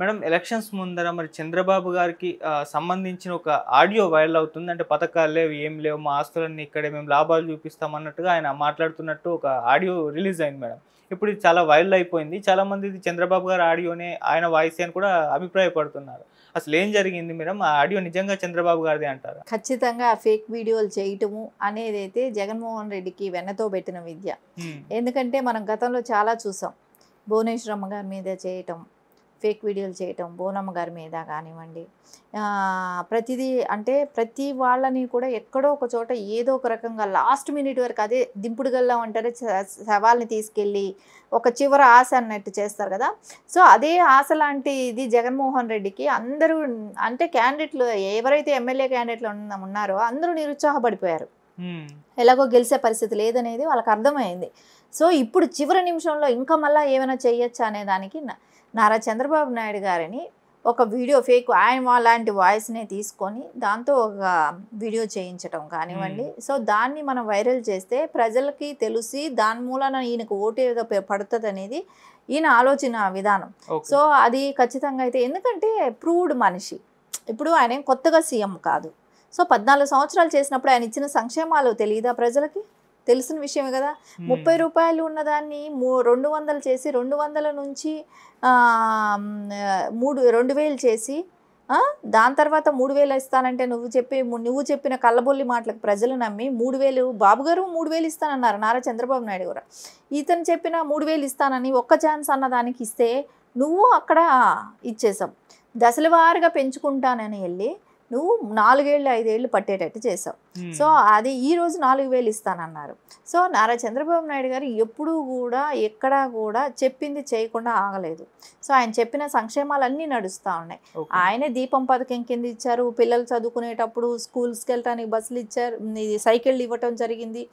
Madam elections ముందర మరి చంద్రబాబు గారికి సంబంధించిన ఒక ఆడియో వైరల్ అవుతుంది అంటే పథకాలు లేవు ఏం లేవు మా ఆస్తులన్నీ ఇక్కడే మేము లాభాలు చూపిస్తామన్నట్టుగా ఆయన మాట్లాడుతున్నట్టు ఒక ఆడియో రిలీజ్ అయింది మేడం ఇప్పుడు ఇది చాలా వైరల్ అయిపోయింది చాలామంది ఇది చంద్రబాబు గారు ఆడియోనే ఆయన వాయిస్ అని కూడా అభిప్రాయపడుతున్నారు అసలు ఏం జరిగింది మేడం ఆ ఆడియో నిజంగా చంద్రబాబు గారిది అంటారు ఖచ్చితంగా ఫేక్ వీడియోలు చేయటము అనేది అయితే జగన్మోహన్ రెడ్డికి వెన్నతో పెట్టిన విద్య ఎందుకంటే మనం గతంలో చాలా చూసాం భువనేశ్వరమ్మ గారి మీద చేయటం ఫేక్ వీడియోలు చేయటం బోనమ్మ గారి మీద కానివ్వండి ప్రతిదీ అంటే ప్రతి వాళ్ళని కూడా ఎక్కడో ఒక చోట ఏదో ఒక రకంగా లాస్ట్ మినిట్ వరకు అదే దింపుడు గల్లా అంటారు సవాల్ని తీసుకెళ్ళి ఒక చివర ఆశ అన్నట్టు చేస్తారు కదా సో అదే ఆశ లాంటి ఇది జగన్మోహన్ రెడ్డికి అందరూ అంటే క్యాండిడేట్లు ఎవరైతే ఎమ్మెల్యే క్యాండిడేట్లు ఉన్నారో అందరూ నిరుత్సాహపడిపోయారు ఎలాగో గెలిచే పరిస్థితి లేదనేది వాళ్ళకి అర్థమైంది సో ఇప్పుడు చివరి నిమిషంలో ఇంకా మళ్ళీ ఏమైనా చేయొచ్చా అనే దానికి నారా చంద్రబాబు నాయుడు గారిని ఒక వీడియో ఫేక్ ఆయన లాంటి వాయిస్నే తీసుకొని దాంతో ఒక వీడియో చేయించటం కానివ్వండి సో దాన్ని మనం వైరల్ చేస్తే ప్రజలకి తెలిసి దాని మూలన ఈయనకు ఓటే పడుతుంది అనేది ఈయన ఆలోచన విధానం సో అది ఖచ్చితంగా అయితే ఎందుకంటే ప్రూవ్డ్ మనిషి ఇప్పుడు ఆయన కొత్తగా సీఎం కాదు సో పద్నాలుగు సంవత్సరాలు చేసినప్పుడు ఆయన ఇచ్చిన సంక్షేమాలు తెలియదా ప్రజలకి తెలిసిన విషయమే కదా ముప్పై రూపాయలు ఉన్నదాన్ని మూ రెండు వందలు చేసి రెండు వందల నుంచి మూడు రెండు వేలు చేసి దాని తర్వాత మూడు వేలు ఇస్తానంటే నువ్వు చెప్పి నువ్వు చెప్పిన కళ్ళబొల్లి మాటలకు ప్రజలు నమ్మి మూడు వేలు బాబు గారు మూడు వేలు ఇస్తానన్నారు నారా చంద్రబాబు నాయుడు గారు ఇతను చెప్పిన మూడు వేలు ఇస్తానని ఒక్క ఛాన్స్ అన్నదానికి ఇస్తే నువ్వు అక్కడ ఇచ్చేసావు దశలవారుగా పెంచుకుంటానని వెళ్ళి నువ్వు నాలుగేళ్ళు ఐదేళ్ళు పట్టేటట్టు చేసావు సో అది ఈ రోజు నాలుగు వేలు ఇస్తానన్నారు సో నారా చంద్రబాబు నాయుడు గారు ఎప్పుడూ కూడా ఎక్కడా కూడా చెప్పింది చేయకుండా ఆగలేదు సో ఆయన చెప్పిన సంక్షేమాలు అన్నీ నడుస్తూ ఉన్నాయి ఆయనే దీపం పథకం కింద ఇచ్చారు పిల్లలు చదువుకునేటప్పుడు స్కూల్స్కి వెళ్ళటానికి బస్సులు ఇచ్చారు సైకిళ్ళు ఇవ్వటం జరిగింది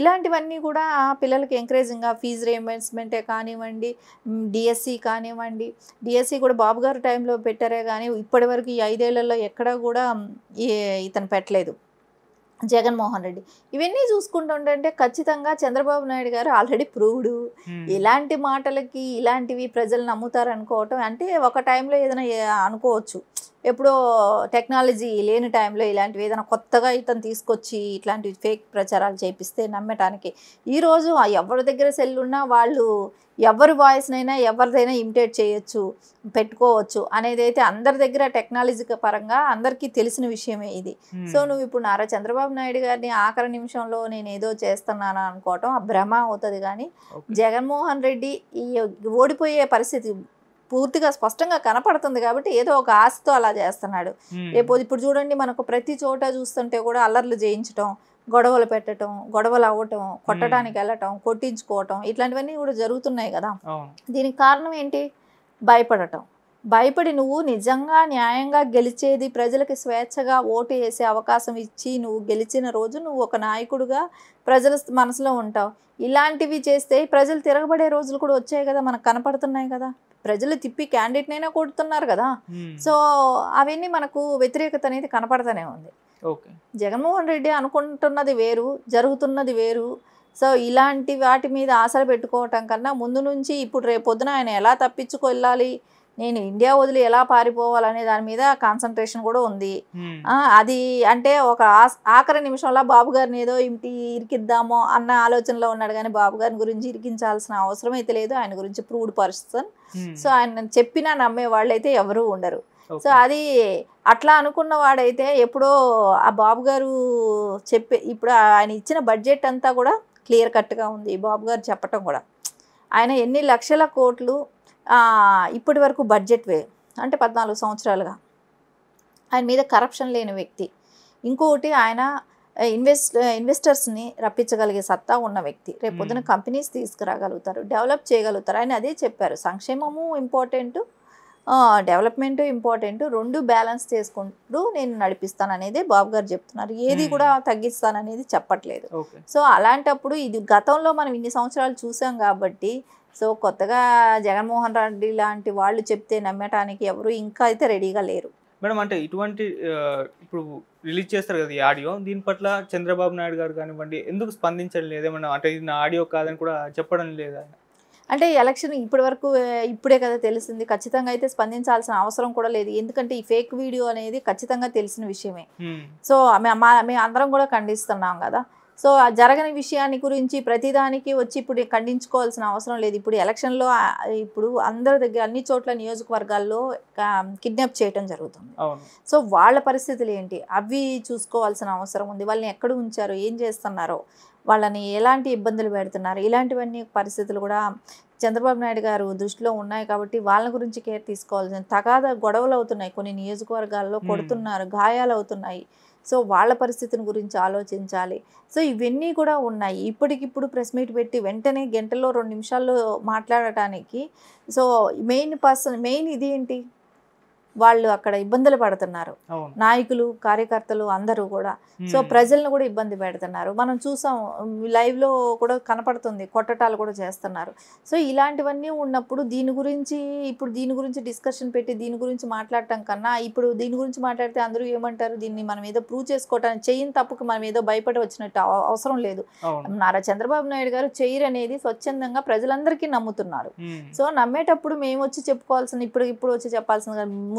ఇలాంటివన్నీ కూడా పిల్లలకి ఎంకరేజింగ్గా ఫీజు రియంబర్స్మెంటే కానివ్వండి డిఎస్సి కానివ్వండి డిఎస్సి కూడా బాబు గారు టైంలో పెట్టారే కానీ ఇప్పటివరకు ఈ ఐదేళ్లలో ఎక్కడా కూడా కూడా ఇతను పెట్టలేదు జగన్మోహన్ రెడ్డి ఇవన్నీ చూసుకుంటుంటే ఖచ్చితంగా చంద్రబాబు నాయుడు గారు ఆల్రెడీ ప్రూవ్డు ఇలాంటి మాటలకి ఇలాంటివి ప్రజలు నమ్ముతారు అనుకోవటం అంటే ఒక టైంలో ఏదైనా అనుకోవచ్చు ఎప్పుడో టెక్నాలజీ లేని టైంలో ఇలాంటివి ఏదైనా కొత్తగా ఇతను తీసుకొచ్చి ఇట్లాంటివి ఫేక్ ప్రచారాలు చేపిస్తే నమ్మటానికి ఈరోజు ఎవరి దగ్గర సెల్ ఉన్నా వాళ్ళు ఎవరి వాయిస్నైనా ఎవరిదైనా ఇమిటేట్ చేయొచ్చు పెట్టుకోవచ్చు అనేది అయితే అందరి దగ్గర టెక్నాలజీ పరంగా అందరికీ తెలిసిన విషయమే ఇది సో నువ్వు ఇప్పుడు నారా చంద్రబాబు నాయుడు గారిని ఆఖరి నిమిషంలో నేను ఏదో చేస్తున్నాను అనుకోవటం ఆ భ్రమ అవుతుంది కానీ జగన్మోహన్ రెడ్డి ఈ ఓడిపోయే పరిస్థితి పూర్తిగా స్పష్టంగా కనపడుతుంది కాబట్టి ఏదో ఒక ఆశతో అలా చేస్తున్నాడు రేపు ఇప్పుడు చూడండి మనకు ప్రతి చోట చూస్తుంటే కూడా అల్లర్లు చేయించడం గొడవలు పెట్టడం గొడవలు అవ్వటం కొట్టడానికి వెళ్ళటం కొట్టించుకోవటం ఇట్లాంటివన్నీ కూడా జరుగుతున్నాయి కదా దీనికి కారణం ఏంటి భయపడటం భయపడి నువ్వు నిజంగా న్యాయంగా గెలిచేది ప్రజలకి స్వేచ్ఛగా ఓటు వేసే అవకాశం ఇచ్చి నువ్వు గెలిచిన రోజు నువ్వు ఒక నాయకుడుగా ప్రజల మనసులో ఉంటావు ఇలాంటివి చేస్తే ప్రజలు తిరగబడే రోజులు కూడా వచ్చాయి కదా మనకు కనపడుతున్నాయి కదా ప్రజలు తిప్పి అయినా కొడుతున్నారు కదా సో అవన్నీ మనకు వ్యతిరేకత అనేది కనపడతానే ఉంది జగన్మోహన్ రెడ్డి అనుకుంటున్నది వేరు జరుగుతున్నది వేరు సో ఇలాంటి వాటి మీద ఆశలు పెట్టుకోవటం కన్నా ముందు నుంచి ఇప్పుడు రేపొద్దున ఆయన ఎలా తప్పించుకు వెళ్ళాలి నేను ఇండియా వదిలి ఎలా పారిపోవాలనే దాని మీద కాన్సన్ట్రేషన్ కూడా ఉంది అది అంటే ఒక ఆఖరి నిమిషంలో బాబు గారిని ఏదో ఇంటి ఇరికిద్దామో అన్న ఆలోచనలో ఉన్నాడు కానీ బాబు గారిని గురించి ఇరికించాల్సిన అవసరం అయితే లేదు ఆయన గురించి ప్రూవ్డ్ పర్సన్ సో ఆయన చెప్పినా నమ్మే వాళ్ళు అయితే ఎవరూ ఉండరు సో అది అట్లా అనుకున్న వాడైతే ఎప్పుడో ఆ బాబు గారు చెప్పే ఇప్పుడు ఆయన ఇచ్చిన బడ్జెట్ అంతా కూడా క్లియర్ కట్గా ఉంది బాబు గారు చెప్పటం కూడా ఆయన ఎన్ని లక్షల కోట్లు ఇప్పటి వరకు బడ్జెట్ వే అంటే పద్నాలుగు సంవత్సరాలుగా ఆయన మీద కరప్షన్ లేని వ్యక్తి ఇంకొకటి ఆయన ఇన్వెస్ట్ ఇన్వెస్టర్స్ని రప్పించగలిగే సత్తా ఉన్న వ్యక్తి రేపు పొద్దున కంపెనీస్ తీసుకురాగలుగుతారు డెవలప్ చేయగలుగుతారు ఆయన అదే చెప్పారు సంక్షేమము ఇంపార్టెంట్ డెవలప్మెంట్ ఇంపార్టెంట్ రెండు బ్యాలెన్స్ చేసుకుంటూ నేను నడిపిస్తాను అనేది బాబు గారు చెప్తున్నారు ఏది కూడా తగ్గిస్తాననేది చెప్పట్లేదు సో అలాంటప్పుడు ఇది గతంలో మనం ఇన్ని సంవత్సరాలు చూసాం కాబట్టి సో కొత్తగా జగన్మోహన్ రెడ్డి లాంటి వాళ్ళు చెప్తే నమ్మటానికి ఎవరు ఇంకా అయితే రెడీగా లేరు మేడం అంటే ఇటువంటి ఇప్పుడు రిలీజ్ చేస్తారు కదా ఈ ఆడియో దీని పట్ల చంద్రబాబు నాయుడు గారు కానివ్వండి ఎందుకు స్పందించడం లేదు ఏమన్నా అంటే ఇది నా ఆడియో కాదని కూడా చెప్పడం లేదా అంటే ఎలక్షన్ ఇప్పటి వరకు ఇప్పుడే కదా తెలిసింది ఖచ్చితంగా అయితే స్పందించాల్సిన అవసరం కూడా లేదు ఎందుకంటే ఈ ఫేక్ వీడియో అనేది ఖచ్చితంగా తెలిసిన విషయమే సో మేము అందరం కూడా ఖండిస్తున్నాం కదా సో ఆ జరగని విషయాన్ని గురించి ప్రతిదానికి వచ్చి ఇప్పుడు ఖండించుకోవాల్సిన అవసరం లేదు ఇప్పుడు ఎలక్షన్లో ఇప్పుడు అందరి దగ్గర అన్ని చోట్ల నియోజకవర్గాల్లో కిడ్నాప్ చేయటం జరుగుతుంది సో వాళ్ళ పరిస్థితులు ఏంటి అవి చూసుకోవాల్సిన అవసరం ఉంది వాళ్ళని ఎక్కడ ఉంచారు ఏం చేస్తున్నారో వాళ్ళని ఎలాంటి ఇబ్బందులు పెడుతున్నారు ఇలాంటివన్నీ పరిస్థితులు కూడా చంద్రబాబు నాయుడు గారు దృష్టిలో ఉన్నాయి కాబట్టి వాళ్ళ గురించి కేర్ తీసుకోవాల్సిన తగాద గొడవలు అవుతున్నాయి కొన్ని నియోజకవర్గాల్లో కొడుతున్నారు గాయాలు అవుతున్నాయి సో వాళ్ళ పరిస్థితిని గురించి ఆలోచించాలి సో ఇవన్నీ కూడా ఉన్నాయి ఇప్పటికిప్పుడు ప్రెస్ మీట్ పెట్టి వెంటనే గంటలో రెండు నిమిషాల్లో మాట్లాడటానికి సో మెయిన్ పర్సన్ మెయిన్ ఇది ఏంటి వాళ్ళు అక్కడ ఇబ్బందులు పడుతున్నారు నాయకులు కార్యకర్తలు అందరూ కూడా సో ప్రజలను కూడా ఇబ్బంది పెడుతున్నారు మనం చూసాం లైవ్లో కూడా కనపడుతుంది కొట్టటాలు కూడా చేస్తున్నారు సో ఇలాంటివన్నీ ఉన్నప్పుడు దీని గురించి ఇప్పుడు దీని గురించి డిస్కషన్ పెట్టి దీని గురించి మాట్లాడటం కన్నా ఇప్పుడు దీని గురించి మాట్లాడితే అందరూ ఏమంటారు దీన్ని మనం ఏదో ప్రూవ్ చేసుకోవటానికి చెయ్యిన తప్పుకు మనం ఏదో భయపడి వచ్చినట్టు అవసరం లేదు నారా చంద్రబాబు నాయుడు గారు చేయరు అనేది స్వచ్ఛందంగా ప్రజలందరికీ నమ్ముతున్నారు సో నమ్మేటప్పుడు మేము వచ్చి చెప్పుకోవాల్సిన ఇప్పుడు ఇప్పుడు వచ్చి చెప్పాల్సిన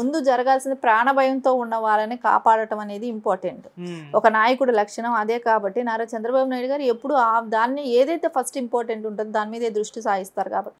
ముందు జరగాల్సిన ప్రాణభయంతో ఉన్న వాళ్ళని కాపాడటం అనేది ఇంపార్టెంట్ hmm. ఒక నాయకుడు లక్షణం అదే కాబట్టి నారా చంద్రబాబు నాయుడు గారు ఎప్పుడు దాన్ని ఏదైతే ఫస్ట్ ఇంపార్టెంట్ ఉంటుందో దాని మీదే దృష్టి సాయిస్తారు కాబట్టి